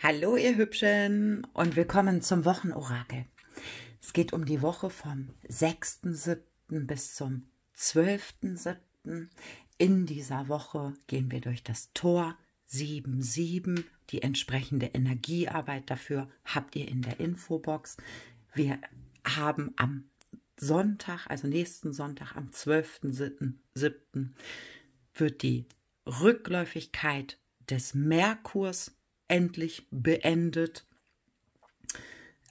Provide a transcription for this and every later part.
Hallo ihr Hübschen und willkommen zum Wochenorakel. Es geht um die Woche vom 6.7. bis zum 12.7. In dieser Woche gehen wir durch das Tor 77. Die entsprechende Energiearbeit dafür habt ihr in der Infobox. Wir haben am Sonntag, also nächsten Sonntag am 12.7. wird die Rückläufigkeit des Merkurs endlich beendet.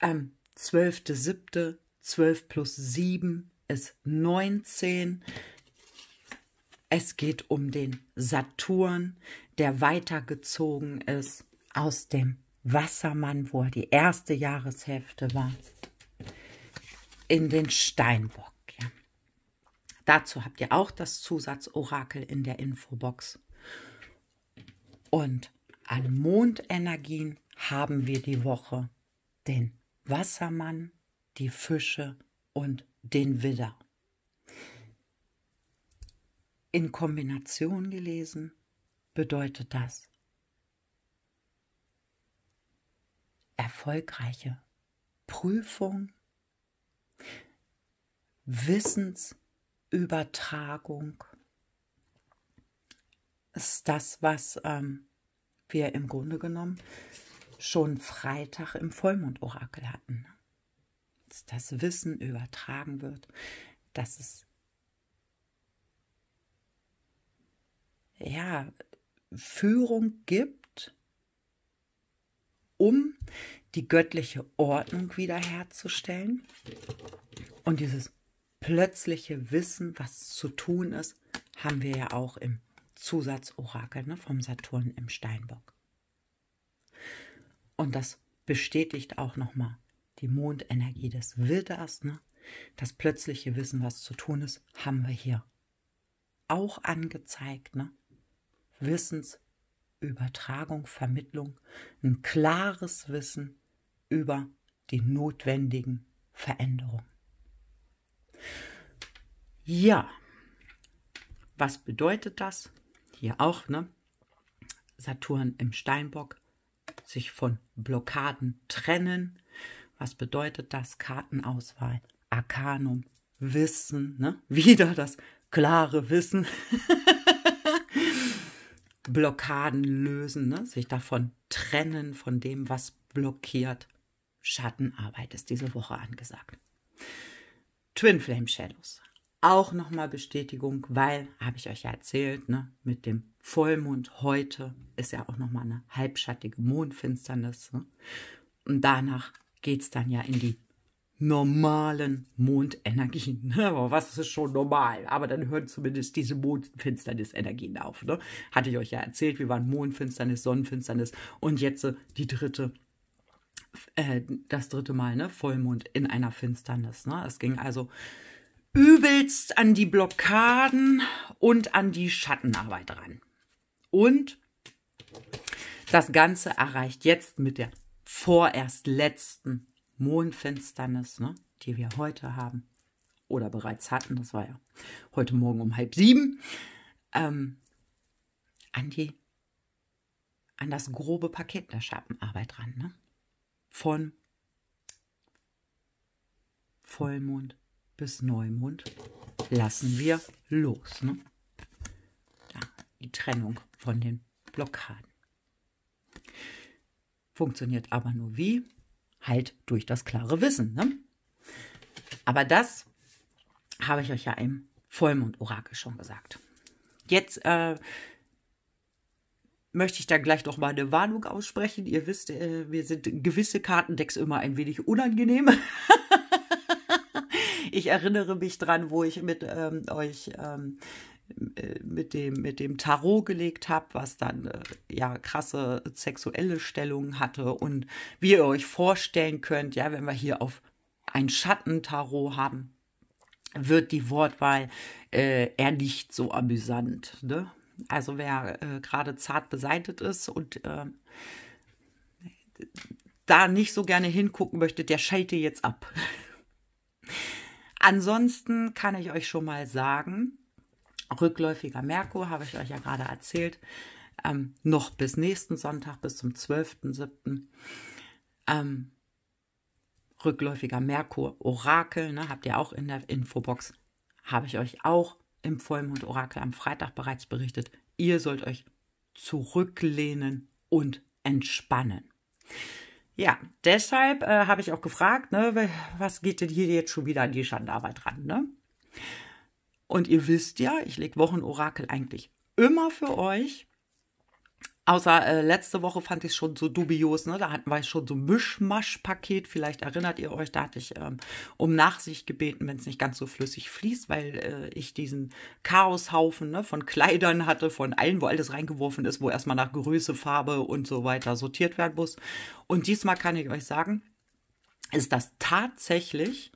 Ähm, 12.7. 12 plus 7 ist 19. Es geht um den Saturn, der weitergezogen ist aus dem Wassermann, wo er die erste Jahreshälfte war, in den Steinbock. Ja. Dazu habt ihr auch das Zusatzorakel in der Infobox. Und an Mondenergien haben wir die Woche den Wassermann, die Fische und den Widder. In Kombination gelesen bedeutet das erfolgreiche Prüfung, Wissensübertragung ist das, was ähm, wir im Grunde genommen schon Freitag im Vollmondorakel hatten. Dass das Wissen übertragen wird, dass es ja, Führung gibt, um die göttliche Ordnung wiederherzustellen und dieses plötzliche Wissen, was zu tun ist, haben wir ja auch im Zusatzorakel ne, vom Saturn im Steinbock. Und das bestätigt auch nochmal die Mondenergie des Widders, ne? das plötzliche Wissen, was zu tun ist, haben wir hier auch angezeigt. Ne? Wissensübertragung, Vermittlung, ein klares Wissen über die notwendigen Veränderungen. Ja, was bedeutet das? hier auch, ne? Saturn im Steinbock, sich von Blockaden trennen. Was bedeutet das? Kartenauswahl, Arcanum, Wissen, ne? Wieder das klare Wissen. Blockaden lösen, ne? sich davon trennen, von dem, was blockiert. Schattenarbeit ist diese Woche angesagt. Twin Flame Shadows auch nochmal Bestätigung, weil, habe ich euch ja erzählt, ne, mit dem Vollmond heute ist ja auch nochmal eine halbschattige Mondfinsternis. Ne? Und danach geht es dann ja in die normalen Mondenergien. Ne? Aber was ist schon normal? Aber dann hören zumindest diese Mondfinsternis-Energien auf. Ne? Hatte ich euch ja erzählt, wir waren Mondfinsternis, Sonnenfinsternis und jetzt äh, die dritte äh, das dritte Mal, ne, Vollmond in einer Finsternis. Ne? Es ging also übelst an die Blockaden und an die Schattenarbeit ran. Und das Ganze erreicht jetzt mit der vorerst letzten Mondfinsternis, ne, die wir heute haben oder bereits hatten, das war ja heute Morgen um halb sieben, ähm, an, die, an das grobe Paket der Schattenarbeit ran. Ne? Von Vollmond bis Neumond lassen wir los. Ne? Da, die Trennung von den Blockaden. Funktioniert aber nur wie? Halt durch das klare Wissen. Ne? Aber das habe ich euch ja im Vollmond-Orakel schon gesagt. Jetzt äh, möchte ich da gleich noch mal eine Warnung aussprechen. Ihr wisst, äh, mir sind gewisse Kartendecks immer ein wenig unangenehm. ich erinnere mich dran, wo ich mit ähm, euch ähm, äh, mit dem, mit dem Tarot gelegt habe, was dann äh, ja krasse sexuelle Stellungen hatte und wie ihr euch vorstellen könnt, ja, wenn wir hier auf ein Schattentarot haben, wird die Wortwahl äh, eher nicht so amüsant. Ne? Also wer äh, gerade zart beseitet ist und ähm, da nicht so gerne hingucken möchte, der schaltet jetzt ab. Ansonsten kann ich euch schon mal sagen, rückläufiger Merkur, habe ich euch ja gerade erzählt, ähm, noch bis nächsten Sonntag, bis zum 12.07. Ähm, rückläufiger Merkur, Orakel, ne, habt ihr auch in der Infobox, habe ich euch auch im Vollmond Orakel am Freitag bereits berichtet. Ihr sollt euch zurücklehnen und entspannen. Ja, deshalb äh, habe ich auch gefragt, ne, was geht denn hier jetzt schon wieder an die Schandarbeit ran? Ne? Und ihr wisst ja, ich lege Wochenorakel eigentlich immer für euch Außer äh, letzte Woche fand ich es schon so dubios, ne? Da hatten wir schon so Mischmasch-Paket. Vielleicht erinnert ihr euch, da hatte ich ähm, um Nachsicht gebeten, wenn es nicht ganz so flüssig fließt, weil äh, ich diesen Chaoshaufen ne, von Kleidern hatte, von allen, wo alles reingeworfen ist, wo erstmal nach Größe, Farbe und so weiter sortiert werden muss. Und diesmal kann ich euch sagen, ist das tatsächlich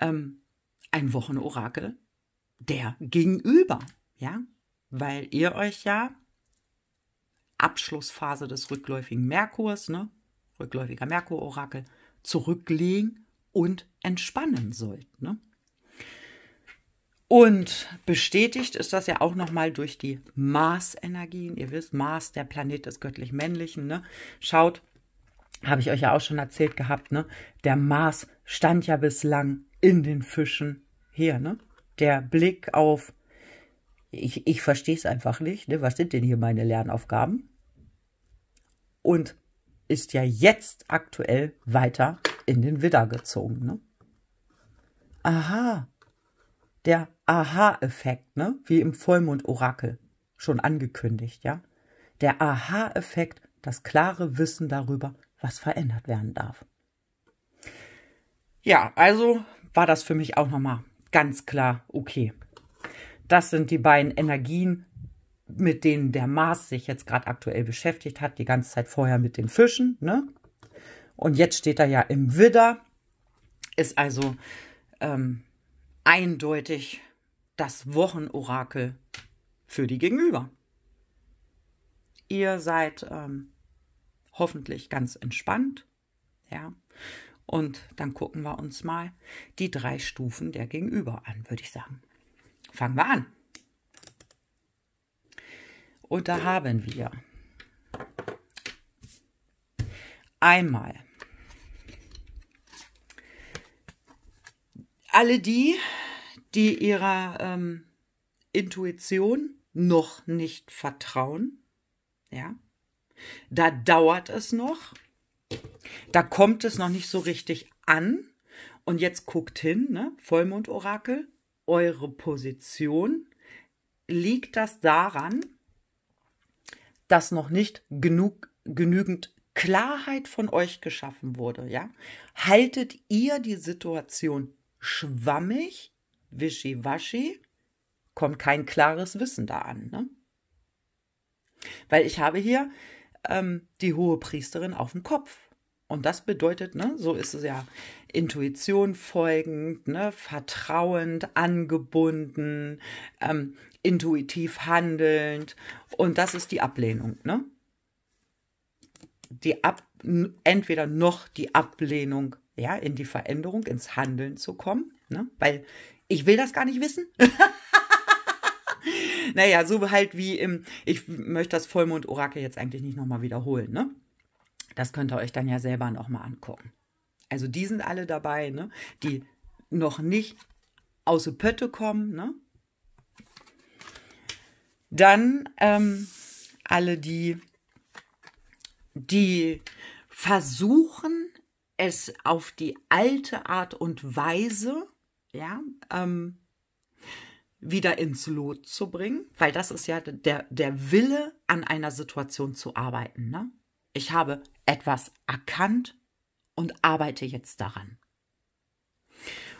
ähm, ein Wochenorakel der Gegenüber, ja? Weil ihr euch ja Abschlussphase des rückläufigen Merkurs, ne? rückläufiger Merkur-Orakel, zurücklegen und entspannen sollten. Ne? Und bestätigt ist das ja auch nochmal durch die Mars-Energien. Ihr wisst, Mars, der Planet des göttlich-männlichen. Ne? Schaut, habe ich euch ja auch schon erzählt gehabt, ne? der Mars stand ja bislang in den Fischen her. Ne? Der Blick auf ich, ich verstehe es einfach nicht. Ne? Was sind denn hier meine Lernaufgaben? Und ist ja jetzt aktuell weiter in den Widder gezogen. Ne? Aha, der Aha-Effekt, ne? wie im Vollmond-Orakel schon angekündigt. ja. Der Aha-Effekt, das klare Wissen darüber, was verändert werden darf. Ja, also war das für mich auch nochmal ganz klar, okay, das sind die beiden Energien, mit denen der Mars sich jetzt gerade aktuell beschäftigt hat, die ganze Zeit vorher mit den Fischen. Ne? Und jetzt steht er ja im Widder, ist also ähm, eindeutig das Wochenorakel für die Gegenüber. Ihr seid ähm, hoffentlich ganz entspannt, ja. Und dann gucken wir uns mal die drei Stufen der Gegenüber an, würde ich sagen fangen wir an. Und da haben wir einmal alle die, die ihrer ähm, Intuition noch nicht vertrauen. Ja, da dauert es noch. Da kommt es noch nicht so richtig an. Und jetzt guckt hin, ne? Vollmond-Orakel eure Position? Liegt das daran, dass noch nicht genug, genügend Klarheit von euch geschaffen wurde, ja? Haltet ihr die Situation schwammig, wischiwaschi, kommt kein klares Wissen da an, ne? Weil ich habe hier ähm, die hohe Priesterin auf dem Kopf. Und das bedeutet, ne, so ist es ja, Intuition folgend, ne, vertrauend, angebunden, ähm, intuitiv handelnd. Und das ist die Ablehnung, ne? Die Ab entweder noch die Ablehnung, ja, in die Veränderung, ins Handeln zu kommen, ne? Weil ich will das gar nicht wissen. naja, so halt wie im, ich möchte das Vollmond-Orakel jetzt eigentlich nicht nochmal wiederholen, ne? Das könnt ihr euch dann ja selber nochmal angucken. Also die sind alle dabei, ne? die noch nicht aus der Pötte kommen. Ne? Dann ähm, alle die, die versuchen, es auf die alte Art und Weise ja, ähm, wieder ins Lot zu bringen, weil das ist ja der, der Wille, an einer Situation zu arbeiten. Ne? Ich habe etwas erkannt und arbeite jetzt daran.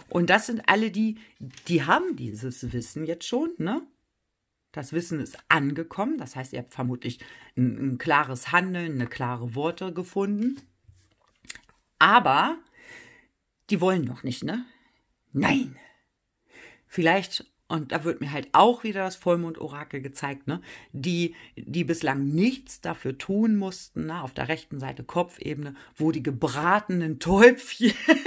Und das sind alle die, die haben dieses Wissen jetzt schon, ne? Das Wissen ist angekommen, das heißt, ihr habt vermutlich ein, ein klares Handeln, eine klare Worte gefunden. Aber die wollen noch nicht, ne? Nein. Vielleicht und da wird mir halt auch wieder das Vollmond-Orakel gezeigt, ne? die, die bislang nichts dafür tun mussten, ne? auf der rechten Seite Kopfebene, wo die gebratenen Täubchen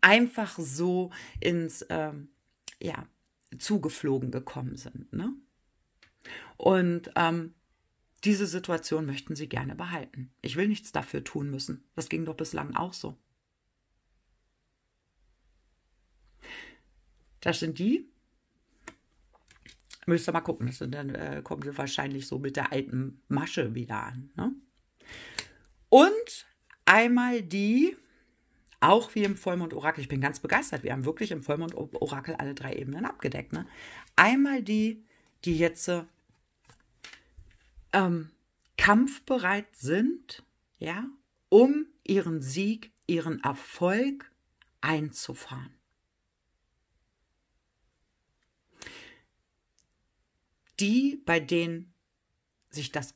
einfach so ins, ähm, ja, zugeflogen gekommen sind. Ne? Und ähm, diese Situation möchten sie gerne behalten. Ich will nichts dafür tun müssen. Das ging doch bislang auch so. Das sind die. Müsst ihr mal gucken. Das sind dann äh, kommen sie wahrscheinlich so mit der alten Masche wieder an. Ne? Und einmal die, auch wie im Vollmond-Orakel. Ich bin ganz begeistert. Wir haben wirklich im Vollmond-Orakel alle drei Ebenen abgedeckt. Ne? Einmal die, die jetzt äh, ähm, kampfbereit sind, ja, um ihren Sieg, ihren Erfolg einzufahren. die, bei denen sich das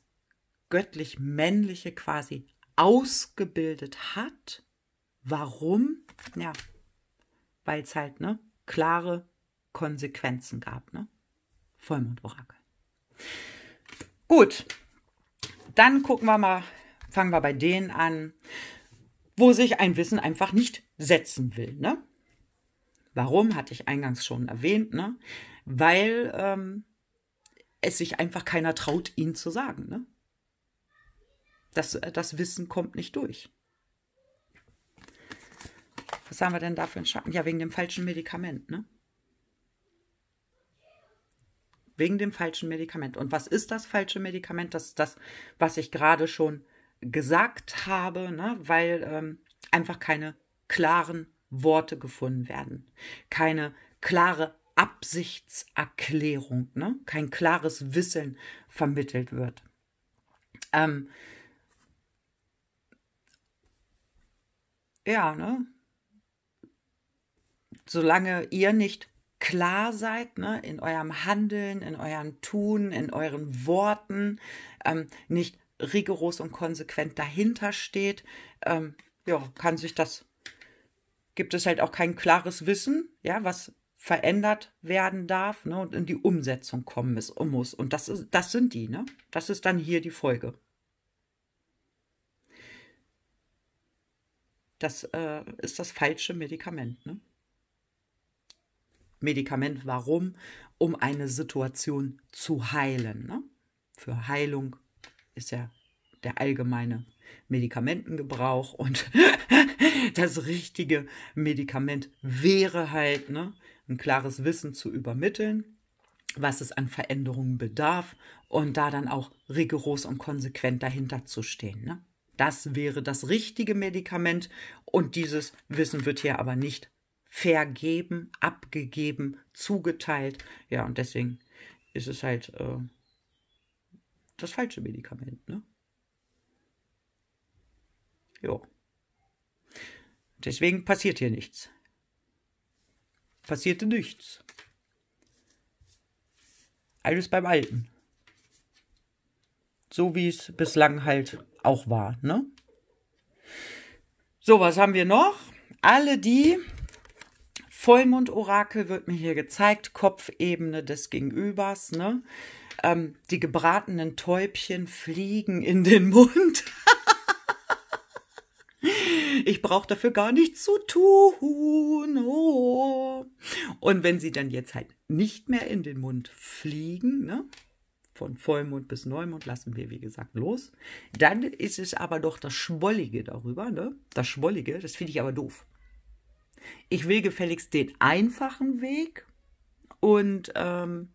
göttlich männliche quasi ausgebildet hat. Warum? Ja, weil es halt ne klare Konsequenzen gab, ne? Vollmondorakel. Gut, dann gucken wir mal, fangen wir bei denen an, wo sich ein Wissen einfach nicht setzen will, ne? Warum hatte ich eingangs schon erwähnt, ne? Weil ähm, es sich einfach keiner traut, ihnen zu sagen. Ne? Das, äh, das Wissen kommt nicht durch. Was haben wir denn da für einen Schatten? Ja, wegen dem falschen Medikament, ne? Wegen dem falschen Medikament. Und was ist das falsche Medikament? Das ist das, was ich gerade schon gesagt habe, ne? weil ähm, einfach keine klaren Worte gefunden werden. Keine klare Absichtserklärung, ne? kein klares Wissen vermittelt wird. Ähm, ja, ne? Solange ihr nicht klar seid, ne, in eurem Handeln, in euren Tun, in euren Worten, ähm, nicht rigoros und konsequent dahinter steht, ähm, ja, kann sich das, gibt es halt auch kein klares Wissen, ja, was verändert werden darf ne, und in die Umsetzung kommen muss. muss. Und das, ist, das sind die, ne? Das ist dann hier die Folge. Das äh, ist das falsche Medikament. Ne? Medikament warum? Um eine Situation zu heilen. Ne? Für Heilung ist ja der allgemeine Medikamentengebrauch und das richtige Medikament wäre halt, ne, ein klares Wissen zu übermitteln, was es an Veränderungen bedarf und da dann auch rigoros und konsequent dahinter zu stehen. Ne? Das wäre das richtige Medikament und dieses Wissen wird hier aber nicht vergeben, abgegeben, zugeteilt. Ja, und deswegen ist es halt äh, das falsche Medikament. Ne? Ja. Deswegen passiert hier nichts passierte nichts. Alles beim Alten. So wie es bislang halt auch war, ne? So, was haben wir noch? Alle die Vollmond-Orakel wird mir hier gezeigt, Kopfebene des Gegenübers, ne? Ähm, die gebratenen Täubchen fliegen in den Mund. Ich brauche dafür gar nichts zu tun. Oh. Und wenn sie dann jetzt halt nicht mehr in den Mund fliegen, ne? von Vollmond bis Neumond lassen wir, wie gesagt, los. Dann ist es aber doch das Schwollige darüber, ne? Das Schwollige, das finde ich aber doof. Ich will gefälligst den einfachen Weg und ähm,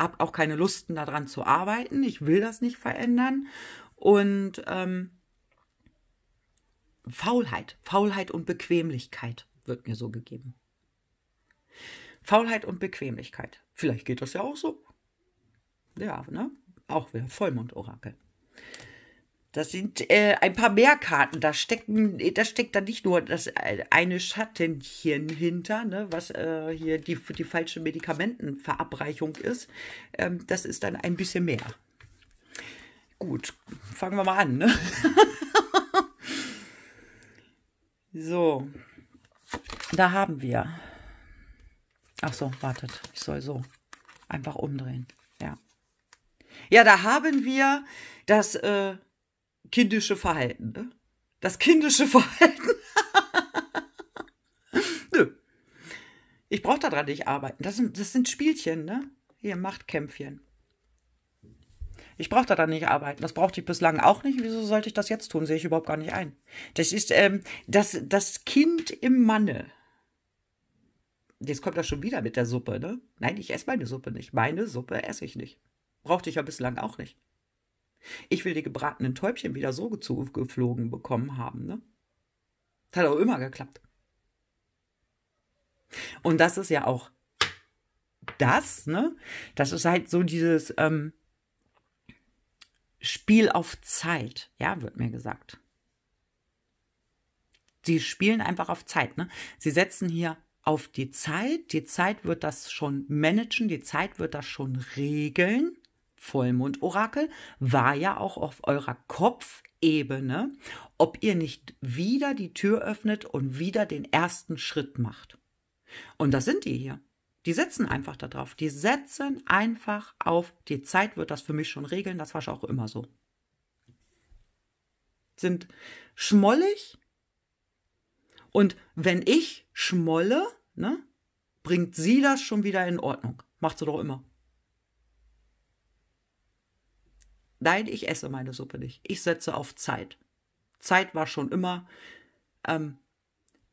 habe auch keine Lusten daran zu arbeiten. Ich will das nicht verändern. Und ähm, Faulheit, Faulheit und Bequemlichkeit wird mir so gegeben. Faulheit und Bequemlichkeit. Vielleicht geht das ja auch so. Ja, ne? Auch wieder Vollmond-Orakel. Das sind äh, ein paar mehr Karten. Da stecken, da steckt dann nicht nur das äh, eine Schattenchen hinter, ne, was äh, hier die, die falsche Medikamentenverabreichung ist. Ähm, das ist dann ein bisschen mehr. Gut, fangen wir mal an. Ne? So, da haben wir. Ach so, wartet, ich soll so einfach umdrehen. Ja, ja, da haben wir das äh, kindische Verhalten. Ne? Das kindische Verhalten. Nö. Ich brauche daran nicht arbeiten. Das sind, das sind Spielchen, ne? Hier, Machtkämpfchen. Ich brauche da dann nicht arbeiten. Das brauchte ich bislang auch nicht. Wieso sollte ich das jetzt tun? Sehe ich überhaupt gar nicht ein. Das ist ähm, das, das Kind im Manne. Jetzt kommt das schon wieder mit der Suppe, ne? Nein, ich esse meine Suppe nicht. Meine Suppe esse ich nicht. Brauchte ich ja bislang auch nicht. Ich will die gebratenen Täubchen wieder so geflogen bekommen haben, ne? Das hat auch immer geklappt. Und das ist ja auch das, ne? Das ist halt so dieses, ähm, Spiel auf Zeit, ja, wird mir gesagt. Sie spielen einfach auf Zeit, ne? Sie setzen hier auf die Zeit, die Zeit wird das schon managen, die Zeit wird das schon regeln. Vollmond-Orakel war ja auch auf eurer Kopfebene, ob ihr nicht wieder die Tür öffnet und wieder den ersten Schritt macht. Und das sind die hier. Die setzen einfach darauf. Die setzen einfach auf, die Zeit wird das für mich schon regeln, das war schon auch immer so. Sind schmollig. Und wenn ich schmolle, ne, bringt sie das schon wieder in Ordnung. Macht sie doch immer. Nein, ich esse meine Suppe nicht. Ich setze auf Zeit. Zeit war schon immer ähm,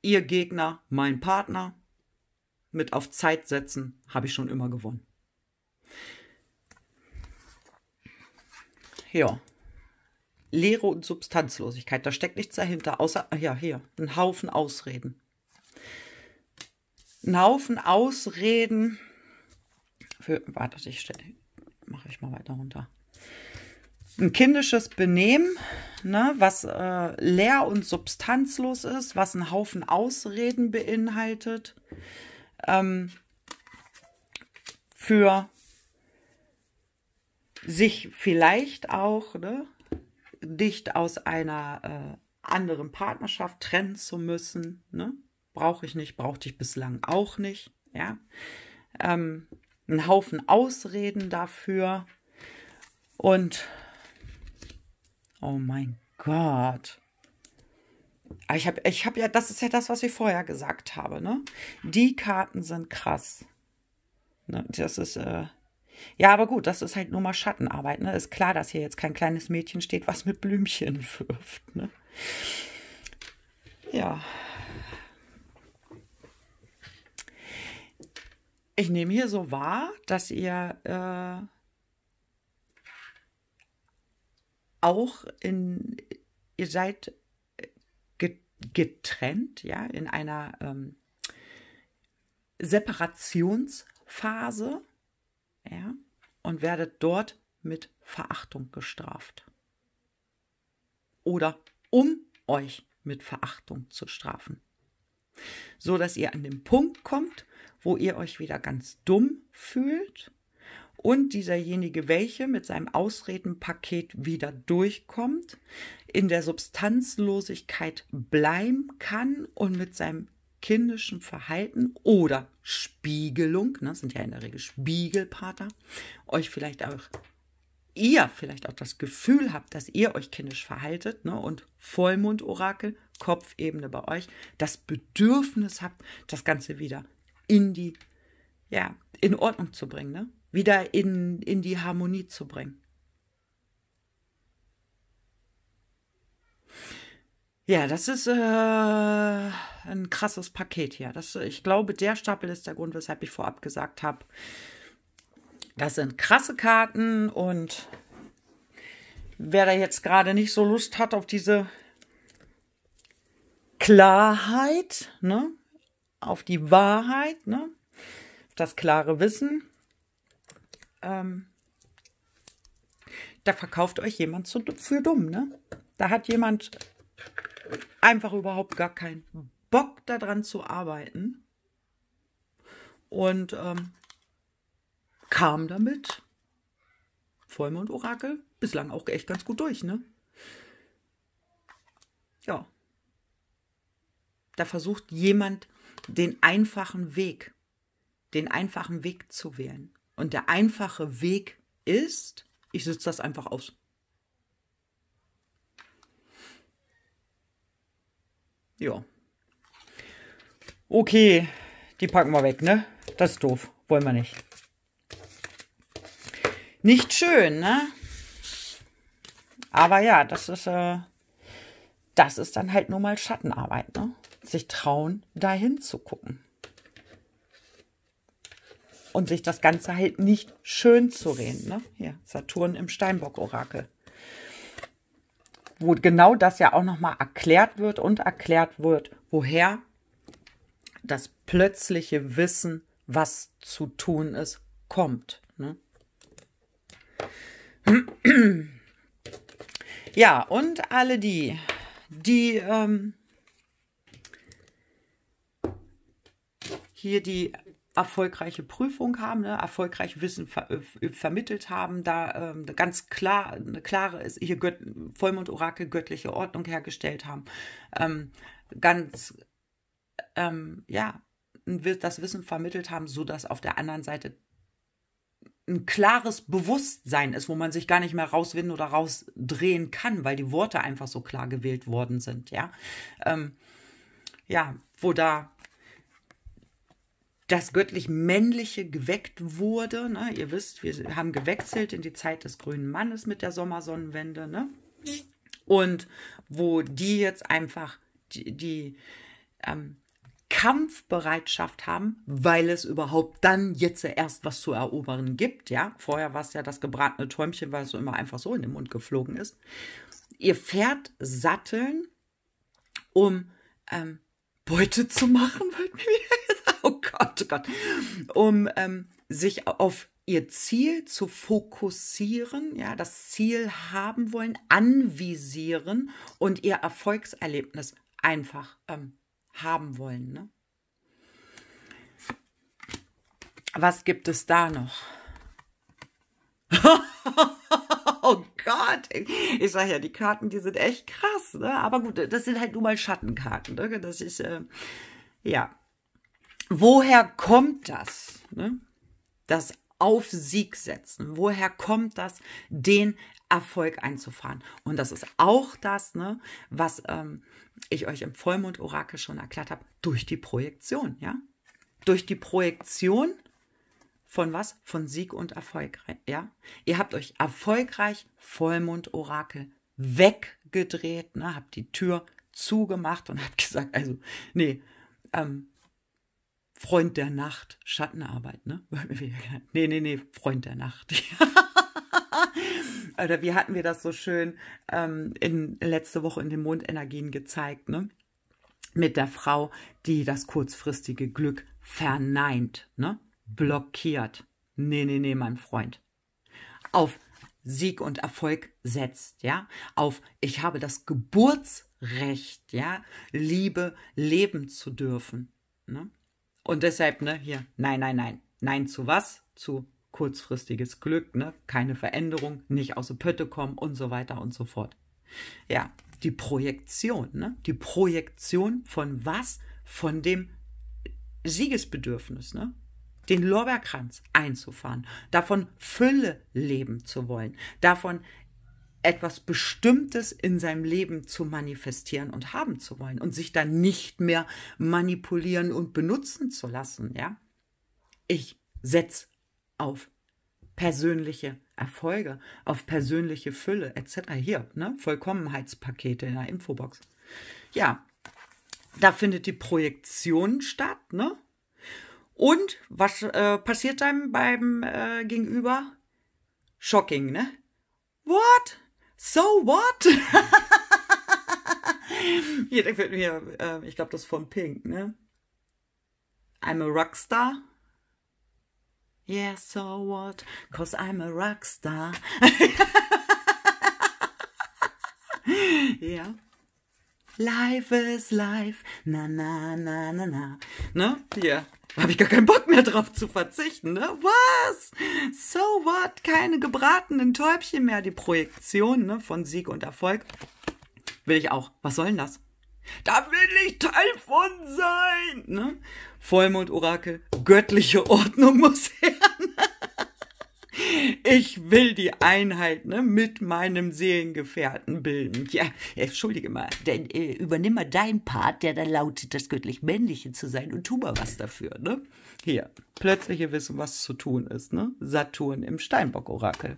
ihr Gegner, mein Partner mit auf Zeit setzen habe ich schon immer gewonnen. Ja. Leere und Substanzlosigkeit, da steckt nichts dahinter, außer, ah ja, hier, ein Haufen Ausreden. Ein Haufen Ausreden für, warte, ich mache ich mal weiter runter. Ein kindisches Benehmen, ne, was äh, leer und substanzlos ist, was einen Haufen Ausreden beinhaltet ähm, für sich vielleicht auch ne, nicht aus einer äh, anderen Partnerschaft trennen zu müssen. Ne? Brauche ich nicht, brauchte ich bislang auch nicht. Ja? Ähm, ein Haufen Ausreden dafür. Und oh mein Gott ich habe ich hab ja, das ist ja das, was ich vorher gesagt habe. Ne? Die Karten sind krass. Ne? Das ist, äh ja, aber gut, das ist halt nur mal Schattenarbeit. Ne? Ist klar, dass hier jetzt kein kleines Mädchen steht, was mit Blümchen wirft. Ne? Ja. Ich nehme hier so wahr, dass ihr äh, auch in, ihr seid getrennt, ja, in einer ähm, Separationsphase, ja, und werdet dort mit Verachtung gestraft. Oder um euch mit Verachtung zu strafen. So dass ihr an den Punkt kommt, wo ihr euch wieder ganz dumm fühlt und dieserjenige welche mit seinem Ausredenpaket wieder durchkommt, in der Substanzlosigkeit bleiben kann und mit seinem kindischen Verhalten oder Spiegelung, ne, sind ja in der Regel Spiegelpater, euch vielleicht auch ihr vielleicht auch das Gefühl habt, dass ihr euch kindisch verhaltet ne, und Vollmondorakel, Kopfebene bei euch, das Bedürfnis habt, das Ganze wieder in die, ja, in Ordnung zu bringen. Ne? wieder in, in die Harmonie zu bringen. Ja, das ist äh, ein krasses Paket hier. Das, ich glaube, der Stapel ist der Grund, weshalb ich vorab gesagt habe, das sind krasse Karten und wer da jetzt gerade nicht so Lust hat auf diese Klarheit, ne? auf die Wahrheit, ne? das klare Wissen, ähm, da verkauft euch jemand zu, für dumm, ne? Da hat jemand einfach überhaupt gar keinen Bock daran zu arbeiten und ähm, kam damit Vollmond Orakel bislang auch echt ganz gut durch, ne? Ja. Da versucht jemand den einfachen Weg, den einfachen Weg zu wählen. Und der einfache Weg ist, ich sitze das einfach aus. Ja. Okay, die packen wir weg, ne? Das ist doof. Wollen wir nicht. Nicht schön, ne? Aber ja, das ist, äh, das ist dann halt nur mal Schattenarbeit, ne? Sich trauen, dahin zu gucken und sich das Ganze halt nicht schön zu reden. Ne? Hier, Saturn im Steinbock-Orakel. Wo genau das ja auch nochmal erklärt wird und erklärt wird, woher das plötzliche Wissen, was zu tun ist, kommt. Ne? Ja, und alle die, die ähm, hier die erfolgreiche Prüfung haben, ne, erfolgreich Wissen ver äh, vermittelt haben, da ähm, ganz klar, eine klare ist, hier Gött Vollmond-Orakel göttliche Ordnung hergestellt haben, ähm, ganz, ähm, ja, das Wissen vermittelt haben, sodass auf der anderen Seite ein klares Bewusstsein ist, wo man sich gar nicht mehr rauswinden oder rausdrehen kann, weil die Worte einfach so klar gewählt worden sind, ja. Ähm, ja, wo da das göttlich-männliche geweckt wurde. Ne? Ihr wisst, wir haben gewechselt in die Zeit des grünen Mannes mit der Sommersonnenwende. Ne? Und wo die jetzt einfach die, die ähm, Kampfbereitschaft haben, weil es überhaupt dann jetzt erst was zu erobern gibt. Ja, vorher war es ja das gebratene Träumchen, weil es so immer einfach so in den Mund geflogen ist. Ihr fährt satteln, um ähm, Beute zu machen, mir Gott, oh Gott, um ähm, sich auf ihr Ziel zu fokussieren, ja, das Ziel haben wollen, anvisieren und ihr Erfolgserlebnis einfach ähm, haben wollen. Ne? Was gibt es da noch? oh Gott, ich sage ja, die Karten, die sind echt krass, ne? aber gut, das sind halt nur mal Schattenkarten. Ne? Das ist, äh, ja, woher kommt das? Ne? Das auf Sieg setzen. Woher kommt das, den Erfolg einzufahren? Und das ist auch das, ne, was ähm, ich euch im Vollmond-Orakel schon erklärt habe, durch die Projektion, ja? Durch die Projektion von was? Von Sieg und Erfolg, ja? Ihr habt euch erfolgreich Vollmond-Orakel weggedreht, ne? Habt die Tür zugemacht und habt gesagt, also, nee, ähm, Freund der Nacht, Schattenarbeit, ne? Nee, nee, nee, Freund der Nacht. Oder wie hatten wir das so schön ähm, in, letzte Woche in den Mondenergien gezeigt, ne? Mit der Frau, die das kurzfristige Glück verneint, ne? Blockiert. Nee, nee, nee, mein Freund. Auf Sieg und Erfolg setzt, ja? Auf ich habe das Geburtsrecht, ja? Liebe leben zu dürfen, ne? Und deshalb, ne, hier, nein, nein, nein. Nein zu was? Zu kurzfristiges Glück, ne? Keine Veränderung, nicht aus der Pötte kommen und so weiter und so fort. Ja, die Projektion, ne? Die Projektion von was? Von dem Siegesbedürfnis, ne? Den Lorbeerkranz einzufahren, davon Fülle leben zu wollen, davon etwas Bestimmtes in seinem Leben zu manifestieren und haben zu wollen und sich dann nicht mehr manipulieren und benutzen zu lassen, ja? Ich setze auf persönliche Erfolge, auf persönliche Fülle etc. Hier, ne? Vollkommenheitspakete in der Infobox. Ja, da findet die Projektion statt, ne? Und was äh, passiert einem beim äh, Gegenüber? Shocking, ne? What? so what? Hier gefällt mir, äh, ich glaube, das ist von Pink, ne? I'm a Rockstar. Yeah, so what? Cause I'm a Rockstar. ja. Life is life, na na na na na. Ne? Ja. Yeah. Habe ich gar keinen Bock mehr drauf zu verzichten, ne? Was? So what? Keine gebratenen Täubchen mehr. Die Projektion ne, von Sieg und Erfolg will ich auch. Was soll denn das? Da will ich Teil von sein! Ne? Vollmond-Orakel, göttliche Ordnung muss her. Ich will die Einheit ne, mit meinem Seelengefährten bilden. Ja, entschuldige mal, denn äh, übernimm mal deinen Part, der dann lautet, das göttlich-männliche zu sein und tu mal was dafür. Ne? Hier, plötzliche Wissen, was zu tun ist. Ne? Saturn im Steinbock-Orakel.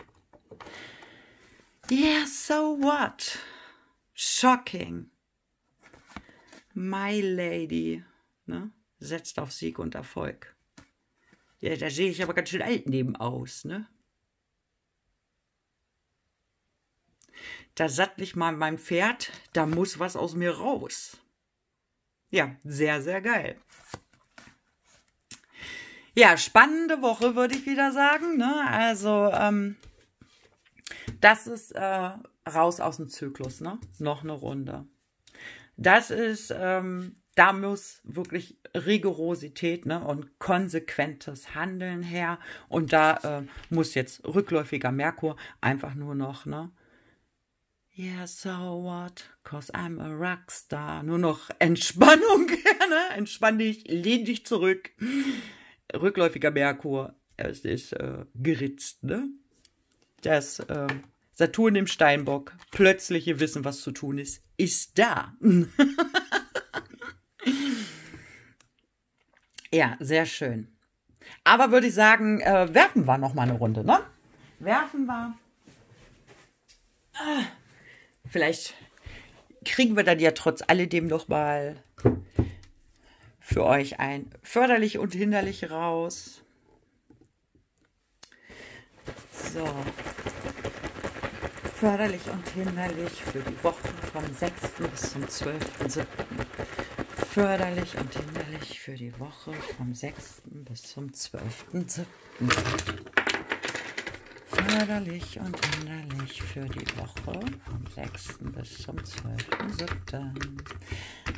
Yeah, so what? Shocking. My Lady ne? setzt auf Sieg und Erfolg. Ja, da sehe ich aber ganz schön alt neben aus, ne? Da sattel ich mal mein Pferd, da muss was aus mir raus. Ja, sehr, sehr geil. Ja, spannende Woche, würde ich wieder sagen. Ne? Also, ähm, das ist äh, raus aus dem Zyklus, ne? Noch eine Runde. Das ist ähm, da muss wirklich Rigorosität ne, und konsequentes Handeln her. Und da äh, muss jetzt rückläufiger Merkur einfach nur noch, ne? Yeah, so what? Cause I'm a Rockstar. Nur noch Entspannung, ne? Entspann dich, lehn dich zurück. Rückläufiger Merkur, es ist äh, geritzt, ne? Das äh, Saturn im Steinbock, plötzliche Wissen, was zu tun ist, ist da. Ja, sehr schön. Aber würde ich sagen, äh, werfen wir noch mal eine Runde, ne? Werfen wir. Ah, vielleicht kriegen wir dann ja trotz alledem noch mal für euch ein förderlich und hinderlich raus. So. Förderlich und hinderlich für die Woche vom 6. bis zum 12. 7 förderlich und hinderlich für die Woche vom 6. bis zum 12.7. Förderlich und hinderlich für die Woche vom 6. bis zum 12.7.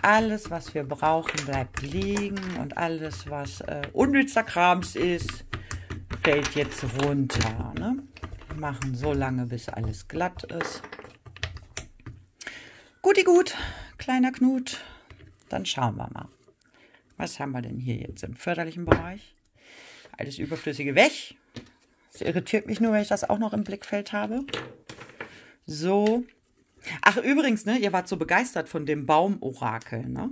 Alles, was wir brauchen, bleibt liegen und alles, was äh, unnützer Krams ist, fällt jetzt runter. Ne? Wir machen so lange, bis alles glatt ist. Guti gut, kleiner Knut. Dann schauen wir mal. Was haben wir denn hier jetzt im förderlichen Bereich? Alles Überflüssige weg. Das irritiert mich nur, wenn ich das auch noch im Blickfeld habe. So. Ach, übrigens, ne, ihr wart so begeistert von dem Baumorakel, ne?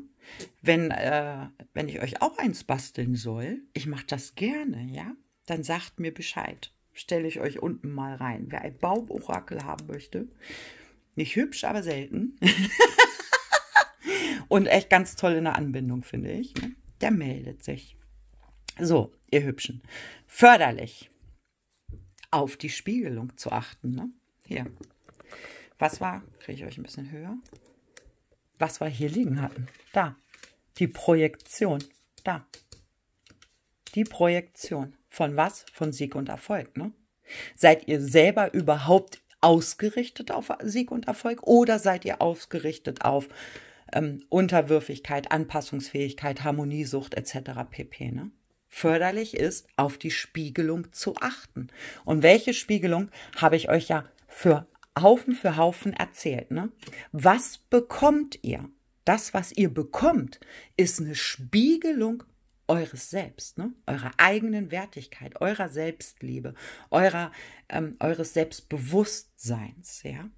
Wenn, äh, wenn ich euch auch eins basteln soll, ich mache das gerne, ja? Dann sagt mir Bescheid. Stelle ich euch unten mal rein. Wer ein Baumorakel haben möchte, nicht hübsch, aber selten. Und echt ganz toll in der Anbindung, finde ich. Ne? Der meldet sich. So, ihr Hübschen. Förderlich. Auf die Spiegelung zu achten. Ne? Hier. Was war? Kriege ich euch ein bisschen höher. Was wir hier liegen hatten. Da. Die Projektion. Da. Die Projektion. Von was? Von Sieg und Erfolg. Ne? Seid ihr selber überhaupt ausgerichtet auf Sieg und Erfolg oder seid ihr ausgerichtet auf ähm, Unterwürfigkeit, Anpassungsfähigkeit, Harmoniesucht etc. pp. Ne? Förderlich ist, auf die Spiegelung zu achten. Und welche Spiegelung habe ich euch ja für Haufen für Haufen erzählt. Ne? Was bekommt ihr? Das, was ihr bekommt, ist eine Spiegelung eures Selbst, ne? eurer eigenen Wertigkeit, eurer Selbstliebe, eurer, ähm, eures Selbstbewusstseins. Ja?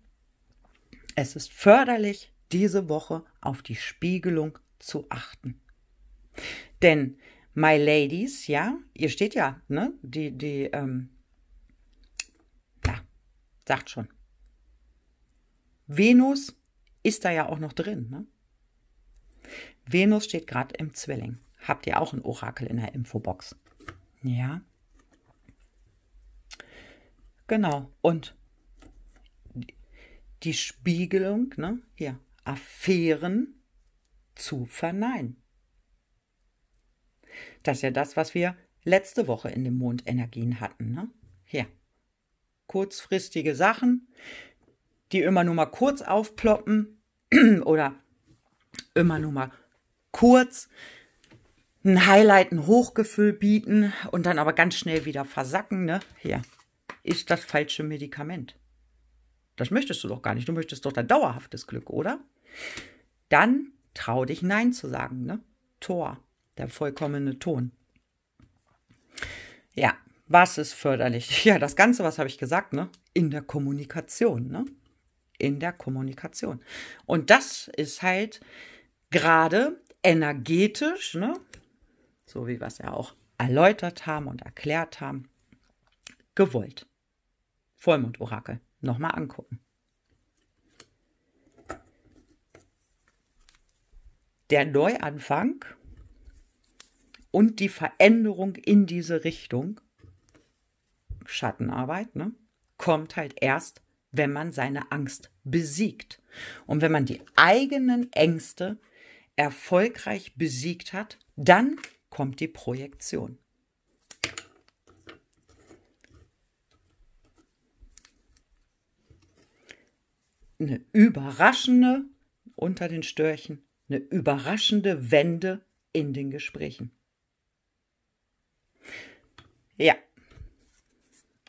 Es ist förderlich, diese Woche auf die Spiegelung zu achten. Denn, my ladies, ja, ihr steht ja, ne, die, die, ähm, ja, sagt schon. Venus ist da ja auch noch drin, ne? Venus steht gerade im Zwilling. Habt ihr auch ein Orakel in der Infobox? Ja. Genau. Und die Spiegelung, ne? Hier, Affären zu verneinen. Das ist ja das, was wir letzte Woche in den Mondenergien hatten. Ne? Ja. Kurzfristige Sachen, die immer nur mal kurz aufploppen oder immer nur mal kurz ein Highlight, ein Hochgefühl bieten und dann aber ganz schnell wieder versacken. Ne? Ja, ist das falsche Medikament. Das möchtest du doch gar nicht. Du möchtest doch dein dauerhaftes Glück, oder? Dann trau dich Nein zu sagen, ne? Tor, der vollkommene Ton. Ja, was ist förderlich? Ja, das Ganze, was habe ich gesagt, ne? In der Kommunikation, ne? In der Kommunikation. Und das ist halt gerade energetisch, ne? So wie wir es ja auch erläutert haben und erklärt haben, gewollt. Vollmond-Orakel. Nochmal angucken. der Neuanfang und die Veränderung in diese Richtung, Schattenarbeit, ne, kommt halt erst, wenn man seine Angst besiegt. Und wenn man die eigenen Ängste erfolgreich besiegt hat, dann kommt die Projektion. Eine überraschende unter den Störchen eine überraschende Wende in den Gesprächen. Ja.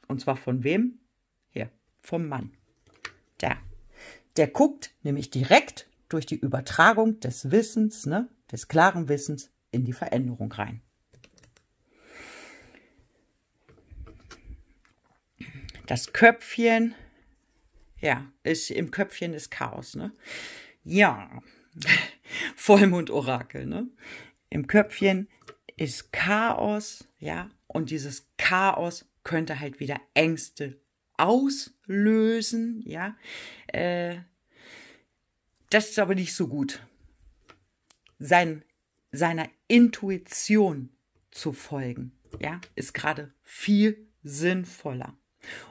Und zwar von wem? Hier, vom Mann. Der. Der guckt nämlich direkt durch die Übertragung des Wissens, ne, des klaren Wissens in die Veränderung rein. Das Köpfchen, ja, ist im Köpfchen ist Chaos, ne? Ja, Vollmondorakel, ne? Im Köpfchen ist Chaos, ja, und dieses Chaos könnte halt wieder Ängste auslösen, ja. Äh, das ist aber nicht so gut. Sein, seiner Intuition zu folgen, ja, ist gerade viel sinnvoller.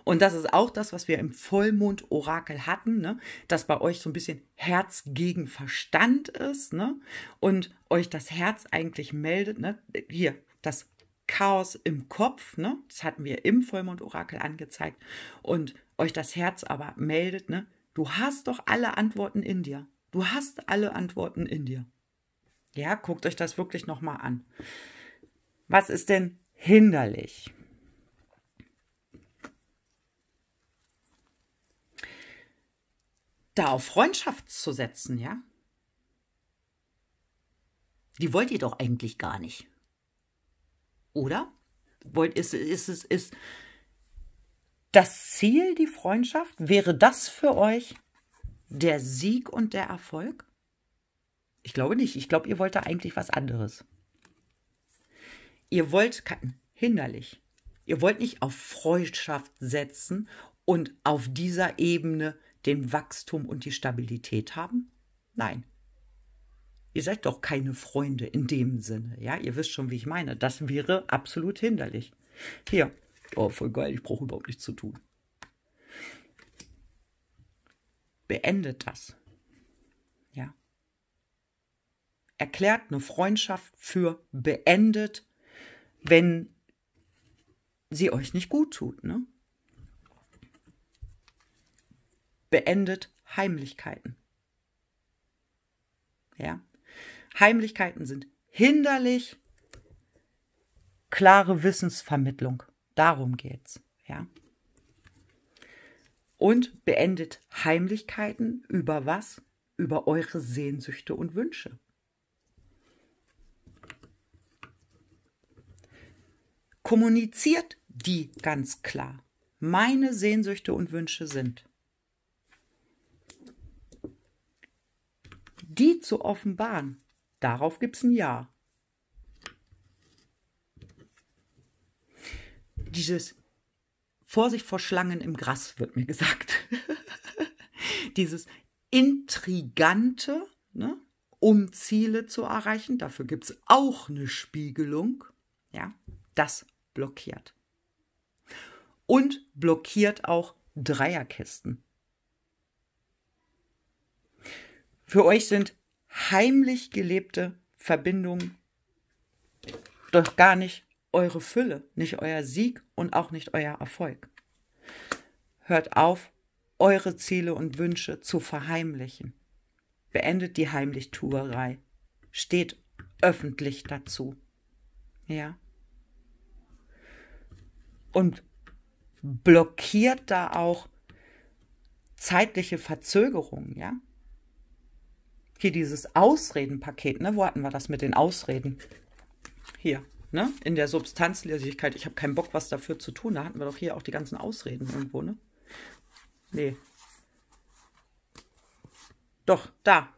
Und das ist auch das, was wir im Vollmond-Orakel hatten, ne? dass bei euch so ein bisschen Herz gegen Verstand ist ne? und euch das Herz eigentlich meldet. Ne? Hier, das Chaos im Kopf, ne? das hatten wir im Vollmond-Orakel angezeigt und euch das Herz aber meldet, ne? du hast doch alle Antworten in dir. Du hast alle Antworten in dir. Ja, guckt euch das wirklich nochmal an. Was ist denn hinderlich? da auf Freundschaft zu setzen, ja? Die wollt ihr doch eigentlich gar nicht. Oder? Wollt, ist, ist, ist, ist das Ziel die Freundschaft? Wäre das für euch der Sieg und der Erfolg? Ich glaube nicht. Ich glaube, ihr wollt da eigentlich was anderes. Ihr wollt hinderlich. Ihr wollt nicht auf Freundschaft setzen und auf dieser Ebene den Wachstum und die Stabilität haben? Nein. Ihr seid doch keine Freunde in dem Sinne. Ja, ihr wisst schon, wie ich meine. Das wäre absolut hinderlich. Hier. Oh, voll geil, ich brauche überhaupt nichts zu tun. Beendet das. Ja. Erklärt eine Freundschaft für beendet, wenn sie euch nicht gut tut, ne? beendet Heimlichkeiten. Ja? Heimlichkeiten sind hinderlich. Klare Wissensvermittlung. Darum geht's. Ja? Und beendet Heimlichkeiten über was? Über eure Sehnsüchte und Wünsche. Kommuniziert die ganz klar. Meine Sehnsüchte und Wünsche sind. die zu offenbaren. Darauf gibt es ein Ja. Dieses Vorsicht vor Schlangen im Gras, wird mir gesagt. Dieses Intrigante, ne, um Ziele zu erreichen, dafür gibt es auch eine Spiegelung. Ja, das blockiert. Und blockiert auch Dreierkisten. Für euch sind heimlich gelebte Verbindungen doch gar nicht eure Fülle, nicht euer Sieg und auch nicht euer Erfolg. Hört auf, eure Ziele und Wünsche zu verheimlichen. Beendet die Heimlichtuerei. Steht öffentlich dazu. Ja. Und blockiert da auch zeitliche Verzögerungen, ja? hier dieses Ausredenpaket, ne? Wo hatten wir das mit den Ausreden? Hier, ne? In der Substanzlosigkeit. Ich habe keinen Bock, was dafür zu tun. Da hatten wir doch hier auch die ganzen Ausreden irgendwo, ne? Nee. Doch, da.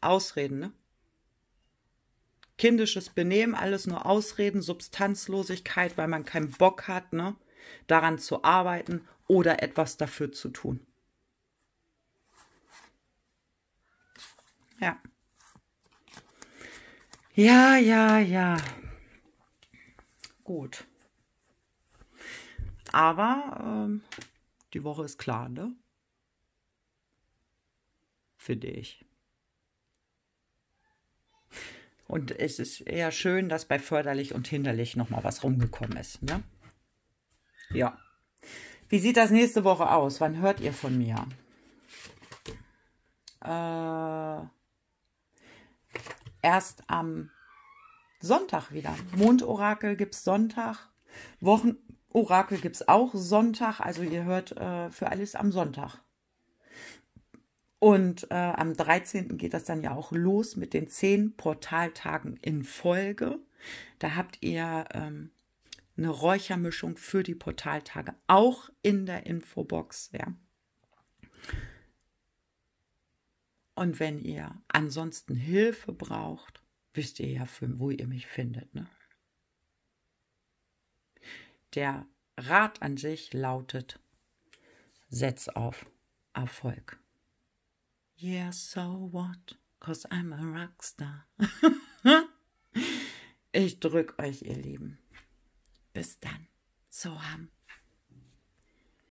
Ausreden, ne? Kindisches Benehmen, alles nur Ausreden, Substanzlosigkeit, weil man keinen Bock hat, ne? Daran zu arbeiten oder etwas dafür zu tun. Ja. Ja, ja, ja. Gut. Aber ähm, die Woche ist klar, ne? Finde ich. Und es ist eher schön, dass bei förderlich und hinderlich nochmal was rumgekommen ist. Ne? Ja. Wie sieht das nächste Woche aus? Wann hört ihr von mir? Äh, erst am Sonntag wieder. Mondorakel gibt es Sonntag, Wochenorakel gibt es auch Sonntag. Also ihr hört äh, für alles am Sonntag. Und äh, am 13. geht das dann ja auch los mit den zehn Portaltagen in Folge. Da habt ihr ähm, eine Räuchermischung für die Portaltage, auch in der Infobox, ja. Und wenn ihr ansonsten Hilfe braucht, wisst ihr ja, wo ihr mich findet. Ne? Der Rat an sich lautet, setz auf Erfolg. Yeah, so what? Cause I'm a Rockstar. ich drück euch, ihr Lieben. Bis dann. So haben.